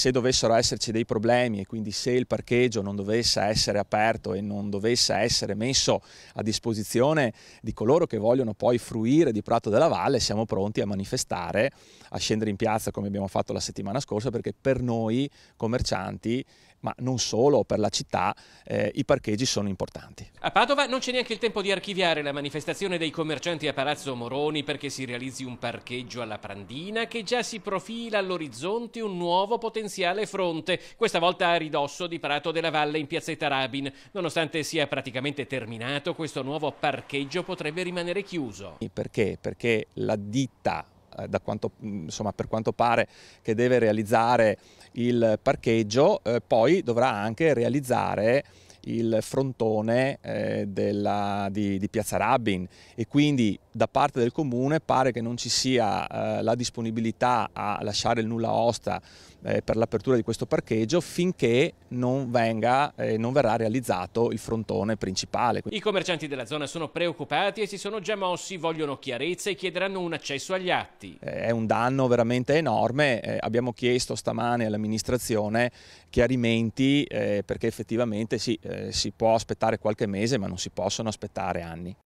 se dovessero esserci dei problemi e quindi se il parcheggio non dovesse essere aperto e non dovesse essere messo a disposizione di coloro che vogliono poi fruire di Prato della Valle, siamo pronti a manifestare, a scendere in piazza come abbiamo fatto la settimana scorsa, perché per noi commercianti ma non solo, per la città eh, i parcheggi sono importanti. A Padova non c'è neanche il tempo di archiviare la manifestazione dei commercianti a Palazzo Moroni perché si realizzi un parcheggio alla Prandina che già si profila all'orizzonte un nuovo potenziale fronte, questa volta a ridosso di Prato della Valle in piazzetta Rabin. Nonostante sia praticamente terminato, questo nuovo parcheggio potrebbe rimanere chiuso. Perché? Perché la ditta eh, quanto, mm, insomma, per quanto pare che deve realizzare il parcheggio, eh, poi dovrà anche realizzare il frontone eh, della, di, di, Piazza Rabbin e quindi da parte del comune pare che non ci sia eh, la disponibilità a lasciare il nulla osta eh, per l'apertura di questo parcheggio finché non, venga, eh, non verrà realizzato il frontone principale. I commercianti della zona sono preoccupati e si sono già mossi, vogliono chiarezza e chiederanno un accesso agli atti. Eh, è un danno veramente enorme, eh, abbiamo chiesto stamane all'amministrazione chiarimenti perché effettivamente sì, eh, si può aspettare qualche mese ma non si possono aspettare anni.